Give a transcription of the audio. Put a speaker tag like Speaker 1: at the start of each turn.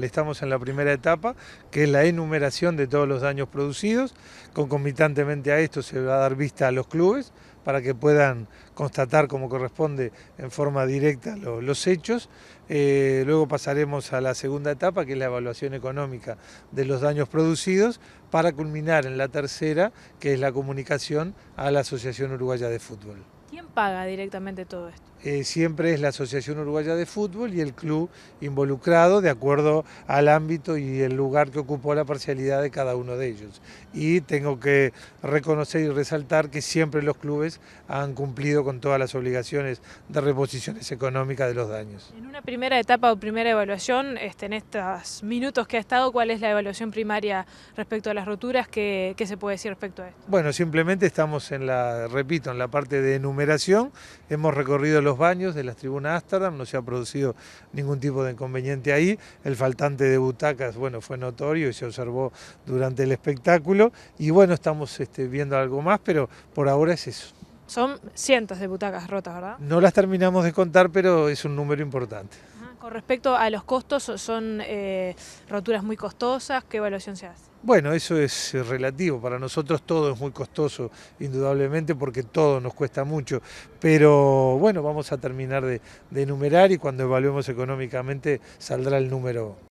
Speaker 1: Estamos
Speaker 2: en la primera etapa, que es la enumeración de todos los daños producidos. Concomitantemente a esto se va a dar vista a los clubes para que puedan constatar como corresponde en forma directa los, hechos. Eh, luego pasaremos a la segunda etapa, que es la evaluación económica de los daños producidos, para culminar en la tercera, que es la comunicación a la Asociación Uruguaya de Fútbol.
Speaker 1: ¿Quién paga directamente todo esto?
Speaker 2: Eh, siempre es la Asociación Uruguaya de Fútbol y el club involucrado de acuerdo al ámbito y el lugar que ocupó la parcialidad de cada uno de ellos. Y tengo que reconocer y resaltar que siempre los clubes han cumplido con todas las obligaciones de reposiciones económicas de los daños. En
Speaker 1: una primera etapa o primera evaluación, este, en estos minutos que ha estado, ¿cuál es la evaluación primaria respecto a las roturas? ¿Qué, se puede decir respecto a esto?
Speaker 2: Bueno, simplemente estamos en la, repito, en la parte de enumeración, hemos recorrido los los baños de las tribunas Ámsterdam no se ha producido ningún tipo de inconveniente ahí, el faltante de butacas, bueno, fue notorio y se observó durante el espectáculo, y bueno, estamos este, viendo algo más, pero por ahora es eso.
Speaker 1: Son cientos de butacas rotas, ¿verdad?
Speaker 2: No las terminamos de contar, pero es un número importante.
Speaker 1: Con respecto a los costos, ¿son eh, roturas muy costosas? ¿Qué evaluación se hace?
Speaker 2: Bueno, eso es relativo. Para nosotros todo es muy costoso, indudablemente, porque todo nos cuesta mucho. Pero bueno, vamos a terminar de enumerar y cuando evaluemos económicamente saldrá el número.